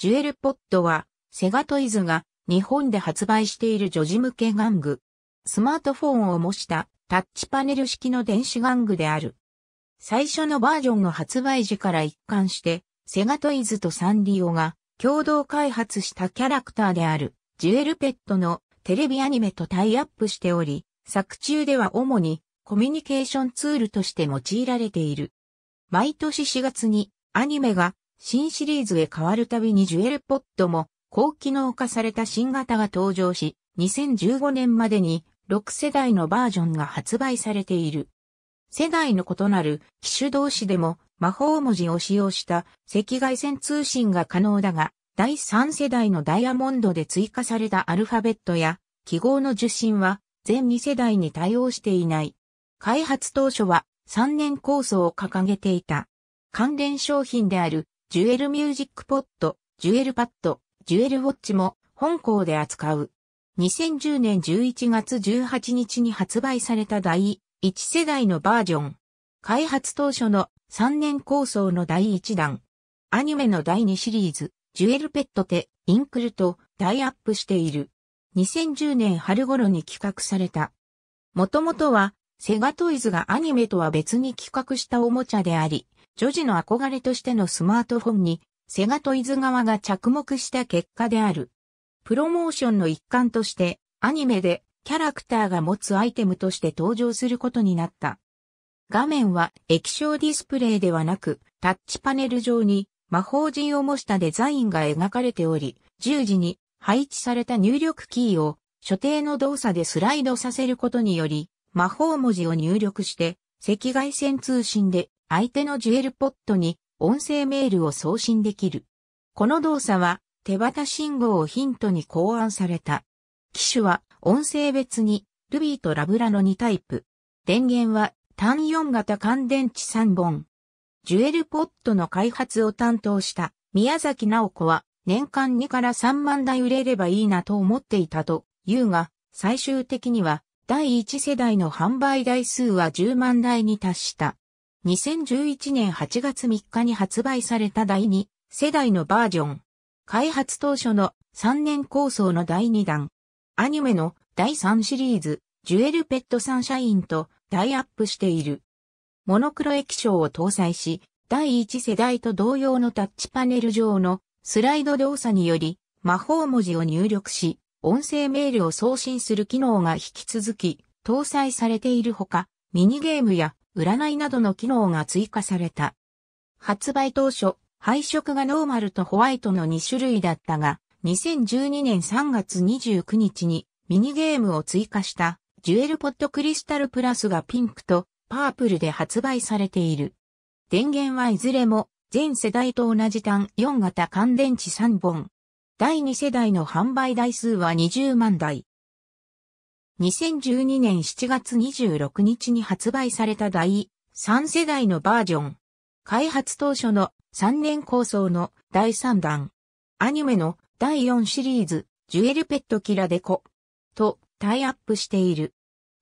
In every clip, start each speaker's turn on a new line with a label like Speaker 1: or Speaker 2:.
Speaker 1: ジュエルポットは、セガトイズが日本で発売している女児向け玩具。スマートフォンを模したタッチパネル式の電子玩具である。最初のバージョンの発売時から一貫して、セガトイズとサンリオが共同開発したキャラクターであるジュエルペットのテレビアニメとタイアップしており、作中では主にコミュニケーションツールとして用いられている。毎年4月にアニメが新シリーズへ変わるたびにジュエルポットも高機能化された新型が登場し、2015年までに6世代のバージョンが発売されている。世代の異なる機種同士でも魔法文字を使用した赤外線通信が可能だが、第3世代のダイヤモンドで追加されたアルファベットや記号の受信は全2世代に対応していない。開発当初は3年構想を掲げていた。関連商品であるジュエルミュージックポッド、ジュエルパッド、ジュエルウォッチも本校で扱う。2010年11月18日に発売された第1世代のバージョン。開発当初の3年構想の第1弾。アニメの第2シリーズ、ジュエルペットテ、インクルと大イアップしている。2010年春頃に企画された。もともとは、セガトイズがアニメとは別に企画したおもちゃであり、女児の憧れとしてのスマートフォンに、セガとイズ側が着目した結果である。プロモーションの一環として、アニメでキャラクターが持つアイテムとして登場することになった。画面は液晶ディスプレイではなく、タッチパネル上に魔法陣を模したデザインが描かれており、十字に配置された入力キーを所定の動作でスライドさせることにより、魔法文字を入力して、赤外線通信で相手のジュエルポットに音声メールを送信できる。この動作は手旗信号をヒントに考案された。機種は音声別に Ruby とラブラの2タイプ。電源は単4型乾電池3本。ジュエルポットの開発を担当した宮崎直子は年間2から3万台売れればいいなと思っていたというが、最終的には第1世代の販売台数は10万台に達した。2011年8月3日に発売された第2世代のバージョン。開発当初の3年構想の第2弾。アニメの第3シリーズ、ジュエルペットサンシャインとタイアップしている。モノクロ液晶を搭載し、第1世代と同様のタッチパネル上のスライド動作により魔法文字を入力し、音声メールを送信する機能が引き続き搭載されているほか、ミニゲームや占いなどの機能が追加された。発売当初、配色がノーマルとホワイトの2種類だったが、2012年3月29日にミニゲームを追加したジュエルポットクリスタルプラスがピンクとパープルで発売されている。電源はいずれも全世代と同じ単4型乾電池3本。第2世代の販売台数は20万台。2012年7月26日に発売された第3世代のバージョン。開発当初の3年構想の第3弾。アニメの第4シリーズ、ジュエルペットキラデコとタイアップしている。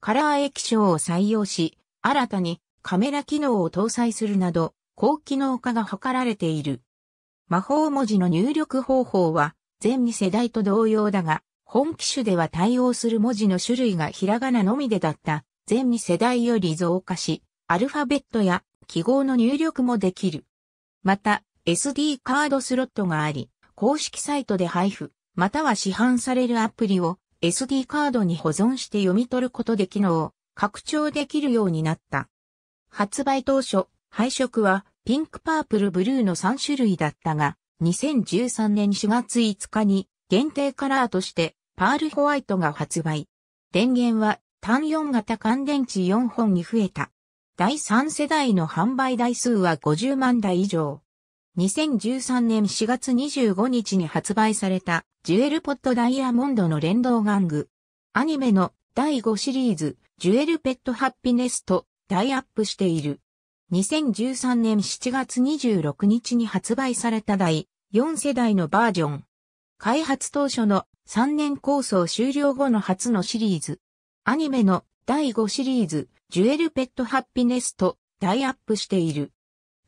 Speaker 1: カラー液晶を採用し、新たにカメラ機能を搭載するなど、高機能化が図られている。魔法文字の入力方法は、全2世代と同様だが、本機種では対応する文字の種類がひらがなのみでだった全2世代より増加し、アルファベットや記号の入力もできる。また、SD カードスロットがあり、公式サイトで配布、または市販されるアプリを SD カードに保存して読み取ることで機能を拡張できるようになった。発売当初、配色はピンクパープルブルーの3種類だったが、2013年4月5日に限定カラーとしてパールホワイトが発売。電源は単4型乾電池4本に増えた。第3世代の販売台数は50万台以上。2013年4月25日に発売されたジュエルポットダイヤモンドの連動玩具。アニメの第5シリーズジュエルペットハッピネスとダイアップしている。2013年7月26日に発売された第4世代のバージョン。開発当初の3年構想終了後の初のシリーズ。アニメの第5シリーズ、ジュエルペットハッピネスと大イアップしている。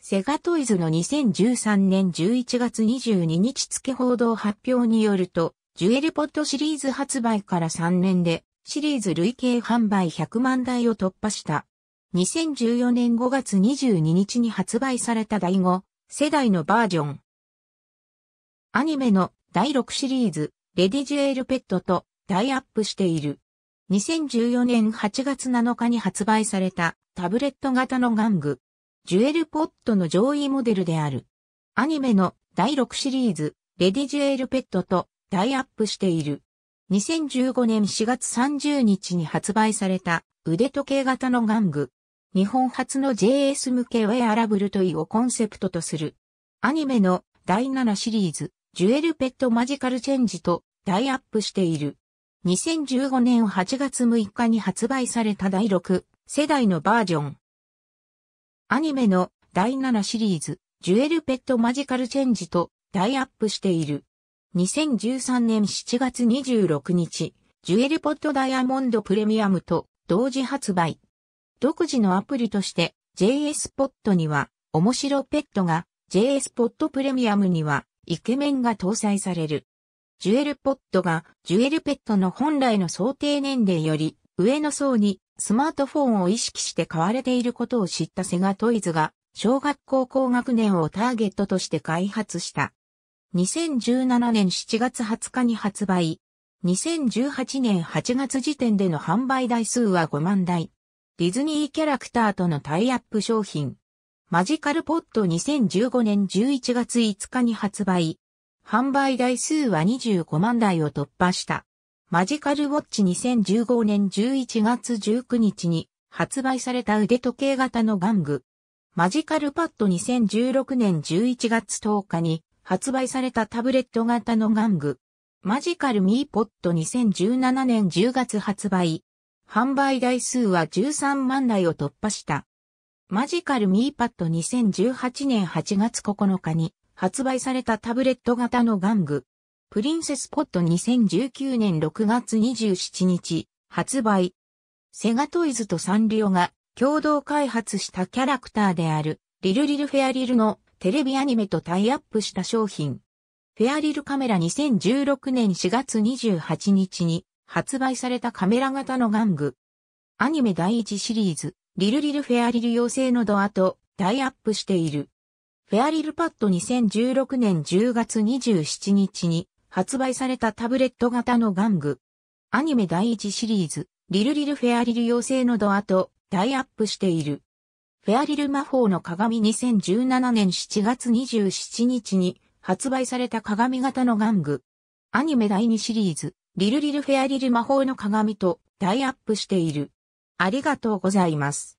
Speaker 1: セガトイズの2013年11月22日付報道発表によると、ジュエルポッドシリーズ発売から3年で、シリーズ累計販売100万台を突破した。2014年5月22日に発売された第5世代のバージョン。アニメの第6シリーズ、レディジュエルペットと大アップしている。2014年8月7日に発売されたタブレット型の玩具。ジュエルポットの上位モデルである。アニメの第6シリーズ、レディジュエルペットと大アップしている。2015年4月30日に発売された腕時計型の玩具。日本初の JS 向けウェアラブルトイをコンセプトとする。アニメの第7シリーズ、ジュエルペットマジカルチェンジと大イアップしている。2015年8月6日に発売された第6世代のバージョン。アニメの第7シリーズ、ジュエルペットマジカルチェンジと大イアップしている。2013年7月26日、ジュエルポットダイヤモンドプレミアムと同時発売。独自のアプリとして JS ポットには、面白ペットが JS ポットプレミアムにはイケメンが搭載される。ジュエルポッドがジュエルペットの本来の想定年齢より上の層にスマートフォンを意識して買われていることを知ったセガトイズが小学校高学年をターゲットとして開発した。2017年7月20日に発売。2018年8月時点での販売台数は5万台。ディズニーキャラクターとのタイアップ商品、マジカルポット2015年11月5日に発売。販売台数は25万台を突破した。マジカルウォッチ2015年11月19日に発売された腕時計型の玩具。マジカルパッド2016年11月10日に発売されたタブレット型の玩具。マジカルミーポット2017年10月発売。販売台数は13万台を突破した。マジカルミーパッド2018年8月9日に発売されたタブレット型の玩具。プリンセスポット2019年6月27日発売。セガトイズとサンリオが共同開発したキャラクターであるリルリルフェアリルのテレビアニメとタイアップした商品。フェアリルカメラ2016年4月28日に発売されたカメラ型の玩具。アニメ第1シリーズリルリルフェアリル妖精のドアとタイアップしている。フェアリルパッド2016年10月27日に発売されたタブレット型の玩具。アニメ第1シリーズ、リルリルフェアリル妖精のドアとタイアップしている。フェアリル魔法の鏡2017年7月27日に発売された鏡型の玩具。アニメ第2シリーズ、リルリルフェアリル魔法の鏡とタイアップしている。ありがとうございます。